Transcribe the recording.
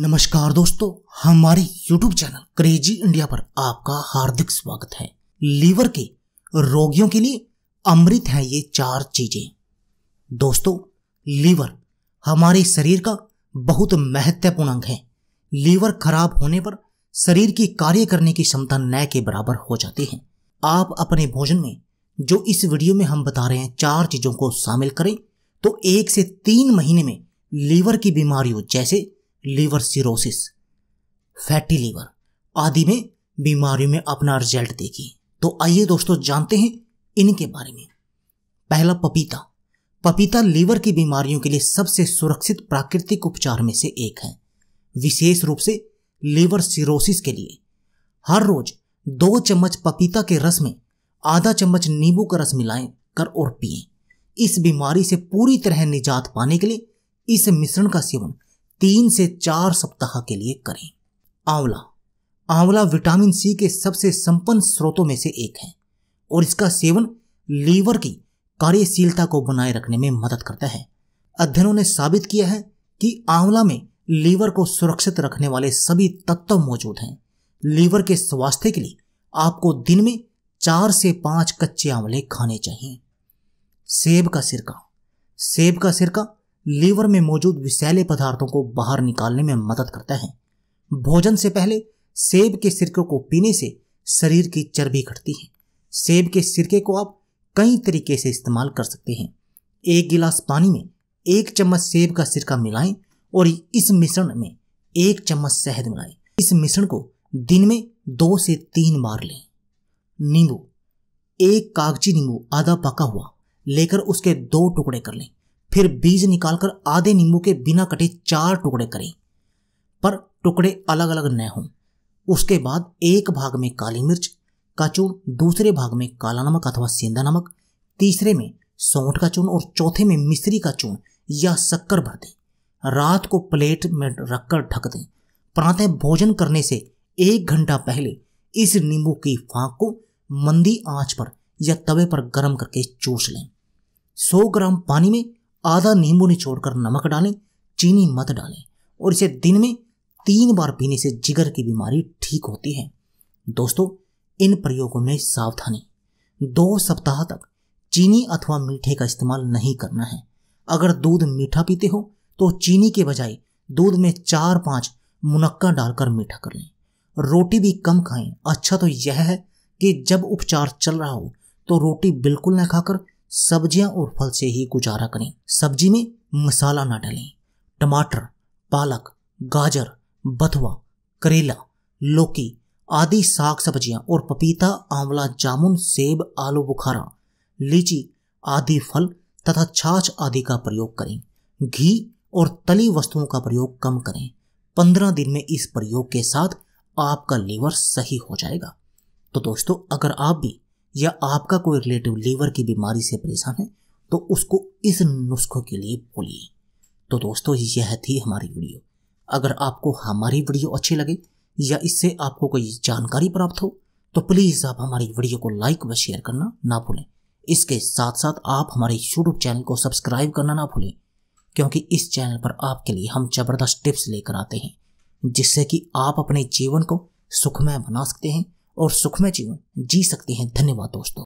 नमस्कार दोस्तों हमारे YouTube चैनल क्रेजी इंडिया पर आपका हार्दिक स्वागत है लीवर के रोगियों के लिए अमृत है ये चार चीजें दोस्तों लीवर हमारे शरीर का बहुत महत्वपूर्ण अंग है लीवर खराब होने पर शरीर की कार्य करने की क्षमता न के बराबर हो जाती है आप अपने भोजन में जो इस वीडियो में हम बता रहे हैं चार चीजों को शामिल करें तो एक से तीन महीने में लीवर की बीमारियों जैसे लीवर सिरोसिस फैटी लीवर आदि में बीमारियों में अपना रिजल्ट देखिए तो आइए दोस्तों जानते हैं इनके बारे में पहला पपीता पपीता लीवर की बीमारियों के लिए सबसे सुरक्षित प्राकृतिक उपचार में से एक है विशेष रूप से लीवर सिरोसिस के लिए हर रोज दो चम्मच पपीता के रस में आधा चम्मच नींबू का रस मिलाएं कर और पिए इस बीमारी से पूरी तरह निजात पाने के लिए इस मिश्रण का सेवन तीन से चार सप्ताह के लिए करें आंवला आंवला विटामिन सी के सबसे संपन्न स्रोतों में से एक है और इसका सेवन लीवर की कार्यशीलता को बनाए रखने में मदद करता है अध्ययनों ने साबित किया है कि आंवला में लीवर को सुरक्षित रखने वाले सभी तत्व मौजूद हैं लीवर के स्वास्थ्य के लिए आपको दिन में चार से पांच कच्चे आंवले खाने चाहिए सेब का सिरका सेब का सिरका लीवर में मौजूद विषैले पदार्थों को बाहर निकालने में मदद करता है भोजन से पहले सेब के सिरके को पीने से शरीर की चर्बी घटती है सेब के सिरके को आप कई तरीके से इस्तेमाल कर सकते हैं एक गिलास पानी में एक चम्मच सेब का सिरका मिलाएं और इस मिश्रण में एक चम्मच शहद मिलाएं इस मिश्रण को दिन में दो से तीन बार लें नींबू एक कागजी नींबू आधा पका हुआ लेकर उसके दो टुकड़े कर लें फिर बीज निकालकर आधे नींबू के बिना कटे चार टुकड़े करें पर टुकड़े अलग अलग न हों उसके बाद एक भाग में काली मिर्च का चूर्ण दूसरे भाग में काला नमक अथवा सेंधा नमक तीसरे में सौंठ का चूर्ण और चौथे में मिश्री का चूर्ण या शक्कर भर दें रात को प्लेट में रखकर ढक दें प्रातः भोजन करने से एक घंटा पहले इस नींबू की फाक को मंदी आंच पर या तवे पर गर्म करके चूस लें 100 ग्राम पानी में आधा नींबू कर नमक डालें चीनी मत डालें और इसे दिन में तीन बार पीने से जिगर की बीमारी ठीक होती है दोस्तों इन प्रयोगों में सावधानी दो सप्ताह तक चीनी अथवा मीठे का इस्तेमाल नहीं करना है अगर दूध मीठा पीते हो तो चीनी के बजाय दूध में चार पाँच मुनक्का डालकर मीठा कर लें रोटी भी कम खाएं अच्छा तो यह है कि जब उपचार चल रहा हो तो रोटी बिल्कुल न खाकर सब्जियां और फल से ही गुजारा करें सब्जी में मसाला ना डालें टमाटर पालक गाजर बथुआ करेला लौकी आदि साग सब्जियां और पपीता आंवला जामुन सेब आलू बुखारा लीची आदि फल तथा छाछ आदि का प्रयोग करें घी और तली वस्तुओं का प्रयोग कम करें पंद्रह दिन में इस प्रयोग के साथ आपका लीवर सही हो जाएगा तो दोस्तों अगर आप भी या आपका कोई रिलेटिव लीवर की बीमारी से परेशान है तो उसको इस नुस्खों के लिए बोलिए तो दोस्तों यह थी हमारी वीडियो अगर आपको हमारी वीडियो अच्छी लगे या इससे आपको कोई जानकारी प्राप्त हो तो प्लीज़ आप हमारी वीडियो को लाइक व शेयर करना ना भूलें इसके साथ साथ आप हमारे यूट्यूब चैनल को सब्सक्राइब करना ना भूलें क्योंकि इस चैनल पर आपके लिए हम जबरदस्त टिप्स लेकर आते हैं जिससे कि आप अपने जीवन को सुखमय बना सकते हैं और सुखमय जीवन जी सकती हैं धन्यवाद दोस्तों